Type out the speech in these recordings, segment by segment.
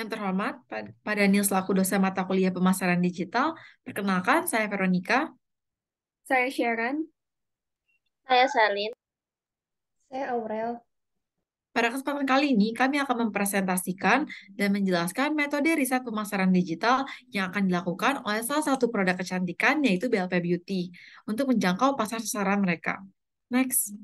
Yang terhormat, Pak Daniel selaku dosen mata kuliah pemasaran digital, perkenalkan saya Veronica. Saya Sharon. Saya Salin. Saya Aurel. Pada kesempatan kali ini, kami akan mempresentasikan dan menjelaskan metode riset pemasaran digital yang akan dilakukan oleh salah satu produk kecantikan, yaitu BLP Beauty, untuk menjangkau pasar sasaran mereka. Next.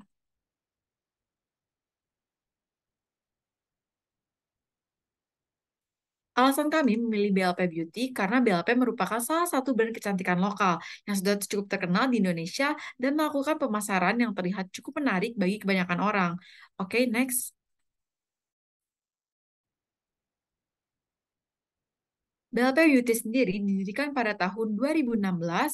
Alasan kami memilih BLP Beauty karena BLP merupakan salah satu brand kecantikan lokal yang sudah cukup terkenal di Indonesia dan melakukan pemasaran yang terlihat cukup menarik bagi kebanyakan orang. Oke, okay, next. BLP Beauty sendiri didirikan pada tahun 2016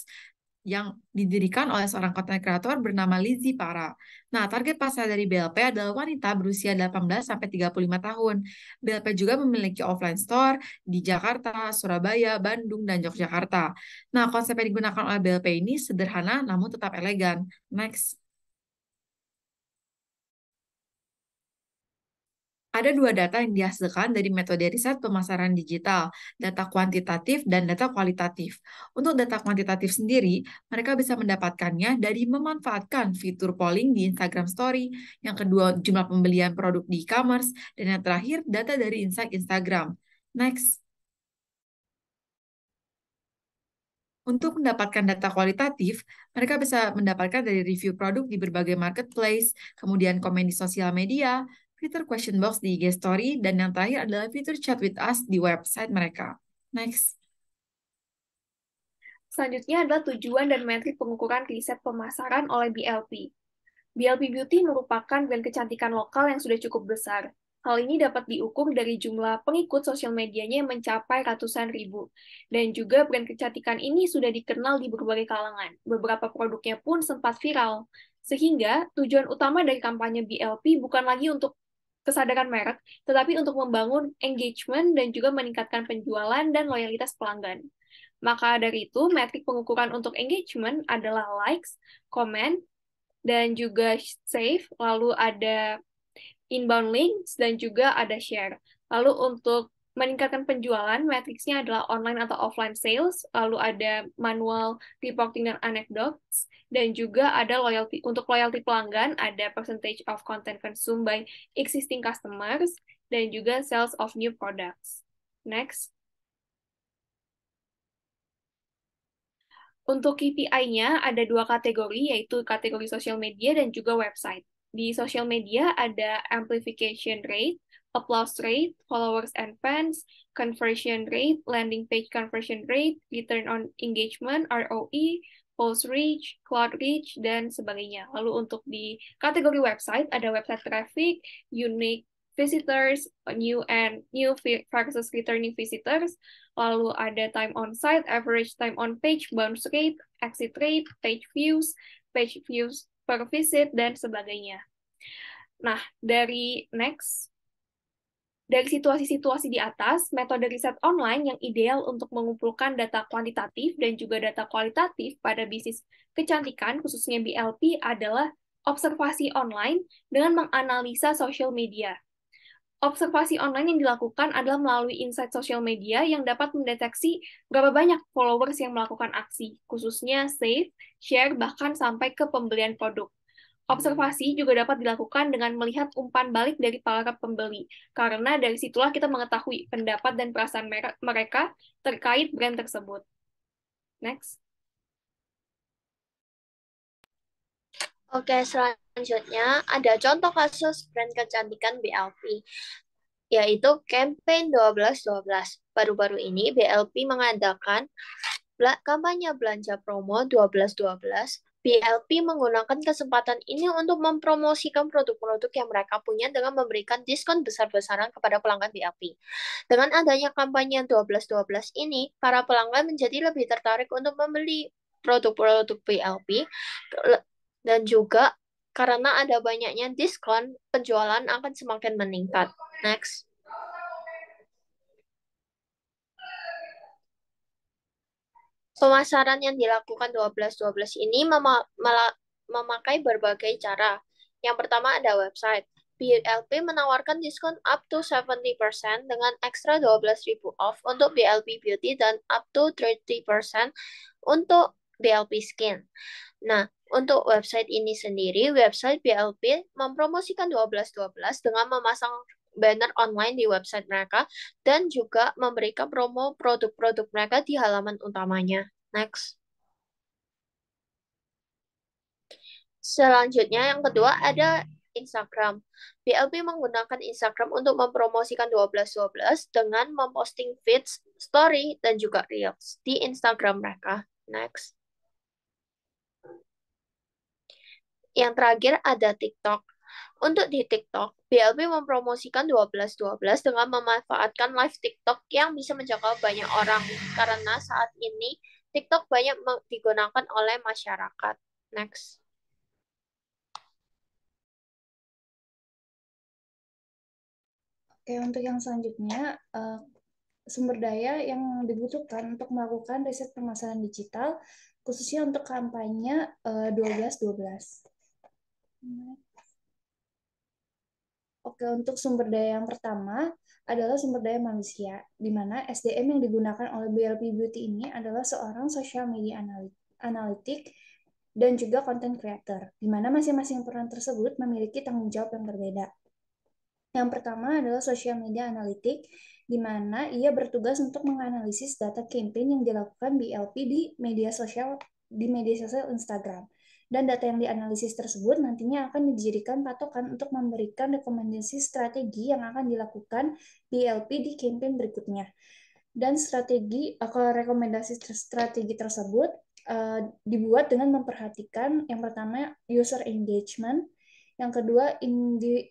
yang didirikan oleh seorang konten kreator bernama Lizzy Para. Nah, target pasar dari BLP adalah wanita berusia 18 sampai 35 tahun. BLP juga memiliki offline store di Jakarta, Surabaya, Bandung, dan Yogyakarta. Nah, konsep yang digunakan oleh BLP ini sederhana namun tetap elegan. Next. ada dua data yang dihasilkan dari metode riset pemasaran digital, data kuantitatif dan data kualitatif. Untuk data kuantitatif sendiri, mereka bisa mendapatkannya dari memanfaatkan fitur polling di Instagram Story, yang kedua jumlah pembelian produk di e-commerce, dan yang terakhir data dari insight Instagram. Next. Untuk mendapatkan data kualitatif, mereka bisa mendapatkan dari review produk di berbagai marketplace, kemudian komen di sosial media, fitur question box di IG Story, dan yang terakhir adalah fitur chat with us di website mereka. Next. Selanjutnya adalah tujuan dan metrik pengukuran riset pemasaran oleh BLP. BLP Beauty merupakan brand kecantikan lokal yang sudah cukup besar. Hal ini dapat diukur dari jumlah pengikut sosial medianya yang mencapai ratusan ribu. Dan juga brand kecantikan ini sudah dikenal di berbagai kalangan. Beberapa produknya pun sempat viral. Sehingga tujuan utama dari kampanye BLP bukan lagi untuk kesadaran merek, tetapi untuk membangun engagement dan juga meningkatkan penjualan dan loyalitas pelanggan. Maka dari itu, metrik pengukuran untuk engagement adalah likes, comment, dan juga save, lalu ada inbound links, dan juga ada share. Lalu untuk meningkatkan penjualan, matriksnya adalah online atau offline sales, lalu ada manual reporting dan anecdotes, dan juga ada loyalty untuk loyalty pelanggan, ada percentage of content consumed by existing customers, dan juga sales of new products. Next. Untuk KPI-nya ada dua kategori, yaitu kategori social media dan juga website. Di social media ada amplification rate, applause rate, followers and fans, conversion rate, landing page conversion rate, return on engagement, ROE, post reach, cloud reach, dan sebagainya. Lalu untuk di kategori website, ada website traffic, unique visitors, new and new versus returning visitors, lalu ada time on site, average time on page, bounce rate, exit rate, page views, page views per visit, dan sebagainya. Nah, dari next, dari situasi-situasi di atas, metode riset online yang ideal untuk mengumpulkan data kuantitatif dan juga data kualitatif pada bisnis kecantikan, khususnya BLP, adalah observasi online dengan menganalisa social media observasi online yang dilakukan adalah melalui insight sosial media yang dapat mendeteksi berapa banyak followers yang melakukan aksi, khususnya save, share, bahkan sampai ke pembelian produk. Observasi juga dapat dilakukan dengan melihat umpan balik dari para pembeli, karena dari situlah kita mengetahui pendapat dan perasaan mereka terkait brand tersebut. Next. Oke, selanjutnya Selanjutnya, ada contoh kasus brand kecantikan BLP, yaitu campaign 1212. Baru-baru ini BLP mengadakan kampanye belanja promo 1212. BLP menggunakan kesempatan ini untuk mempromosikan produk-produk yang mereka punya dengan memberikan diskon besar-besaran kepada pelanggan BLP. Dengan adanya kampanye 1212 ini, para pelanggan menjadi lebih tertarik untuk membeli produk-produk BLP dan juga karena ada banyaknya diskon, penjualan akan semakin meningkat. Next. Pemasaran yang dilakukan 12-12 ini memakai berbagai cara. Yang pertama ada website. BLP menawarkan diskon up to 70% dengan ekstra 12.000 off untuk BLP Beauty dan up to 30% untuk BLP Skin. Nah, untuk website ini sendiri, website BLP mempromosikan 1212 dengan memasang banner online di website mereka dan juga memberikan promo produk-produk mereka di halaman utamanya. Next. Selanjutnya yang kedua ada Instagram. BLP menggunakan Instagram untuk mempromosikan 1212 dengan memposting feeds, story, dan juga reels di Instagram mereka. Next. Yang terakhir ada TikTok. Untuk di TikTok, BLB mempromosikan 1212 12 dengan memanfaatkan live TikTok yang bisa menjangkau banyak orang karena saat ini TikTok banyak digunakan oleh masyarakat. Next. Oke, untuk yang selanjutnya, eh, sumber daya yang dibutuhkan untuk melakukan riset permasalahan digital, khususnya untuk kampanye uh, eh, 12-12. Oke, untuk sumber daya yang pertama adalah sumber daya manusia, di mana SDM yang digunakan oleh BLP Beauty ini adalah seorang social media analitik dan juga content creator, di mana masing-masing peran tersebut memiliki tanggung jawab yang berbeda. Yang pertama adalah social media analitik, di mana ia bertugas untuk menganalisis data campaign yang dilakukan BLP di media sosial di media sosial Instagram dan data yang dianalisis tersebut nantinya akan dijadikan patokan untuk memberikan rekomendasi strategi yang akan dilakukan BLP di campaign berikutnya. Dan strategi eh, atau rekomendasi strategi tersebut uh, dibuat dengan memperhatikan yang pertama user engagement, yang kedua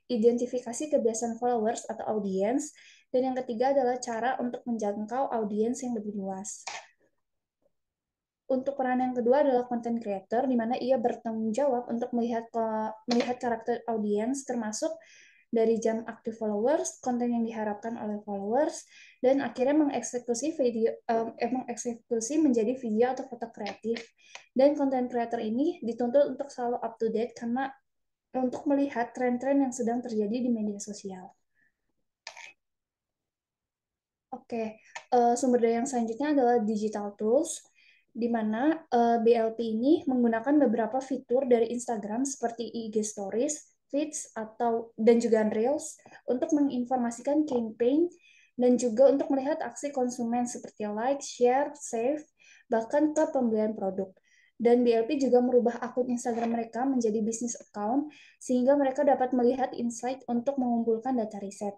identifikasi kebiasaan followers atau audience, dan yang ketiga adalah cara untuk menjangkau audiens yang lebih luas. Untuk peran yang kedua adalah content creator, di mana ia bertanggung jawab untuk melihat melihat karakter audiens, termasuk dari jam aktif followers, konten yang diharapkan oleh followers, dan akhirnya mengeksekusi video, um, eh, eksekusi menjadi video atau foto kreatif. Dan content creator ini dituntut untuk selalu up to date karena untuk melihat tren-tren yang sedang terjadi di media sosial. Oke, okay. uh, eh, sumber daya yang selanjutnya adalah digital tools di mana uh, eh, BLP ini menggunakan beberapa fitur dari Instagram seperti IG Stories, Feeds, atau dan juga Reels untuk menginformasikan campaign dan juga untuk melihat aksi konsumen seperti like, share, save, bahkan ke pembelian produk. Dan BLP juga merubah akun Instagram mereka menjadi bisnis account sehingga mereka dapat melihat insight untuk mengumpulkan data riset.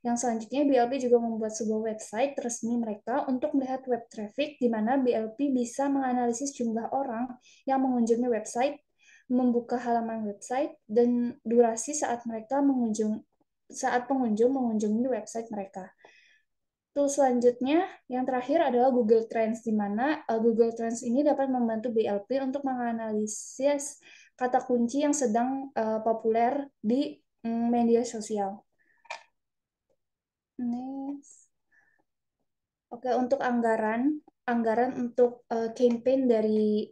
Yang selanjutnya, BLP juga membuat sebuah website resmi mereka untuk melihat web traffic, di mana BLP bisa menganalisis jumlah orang yang mengunjungi website, membuka halaman website, dan durasi saat mereka mengunjung saat pengunjung mengunjungi website mereka. Tools selanjutnya, yang terakhir adalah Google Trends, di mana eh, Google Trends ini dapat membantu BLP untuk menganalisis kata kunci yang sedang uh, populer di mm, media sosial. Next. Oke, untuk anggaran, anggaran untuk uh, campaign dari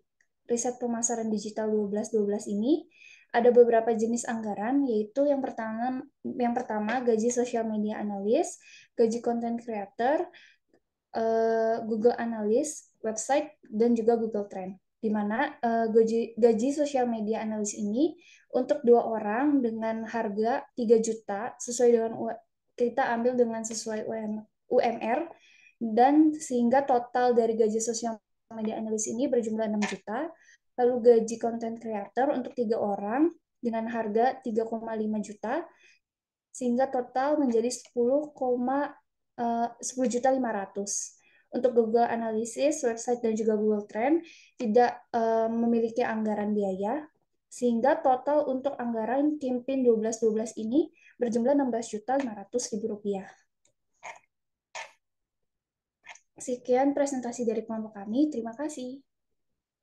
riset pemasaran digital 1212 ini ada beberapa jenis anggaran yaitu yang pertama yang pertama gaji social media analis, gaji content creator, uh, Google analis website, dan juga Google Trend. Di mana uh, gaji, gaji social media analis ini untuk dua orang dengan harga 3 juta sesuai dengan kita ambil dengan sesuai UMR dan sehingga total dari gaji sosial media analis ini berjumlah 6 juta. Lalu gaji content creator untuk tiga orang dengan harga 3,5 juta sehingga total menjadi 10, uh, 10 juta 500. Untuk Google Analysis, website dan juga Google Trend tidak uh, memiliki anggaran biaya sehingga total untuk anggaran Kimpin belas ini berjumlah rp rupiah. Sekian presentasi dari kelompok kami. Terima kasih.